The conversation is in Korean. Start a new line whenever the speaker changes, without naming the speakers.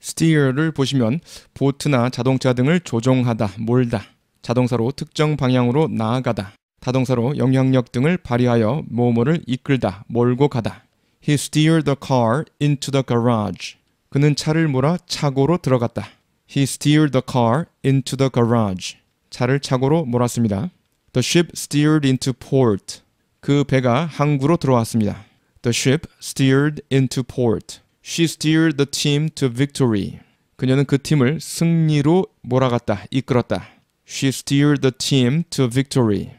steer를 보시면 보트나 자동차 등을 조종하다, 몰다, 자동사로 특정 방향으로 나아가다, 타동사로 영향력 등을 발휘하여 뭐뭐를 이끌다, 몰고 가다. He steered the car into the garage. 그는 차를 몰아 차고로 들어갔다. He steered the car into the garage. 차를 차고로 몰았습니다. The ship steered into port. 그 배가 항구로 들어왔습니다. The ship steered into port. She steered the team to victory. 그녀는 그 팀을 승리로 몰아갔다, 이끌었다. She steered the team to victory.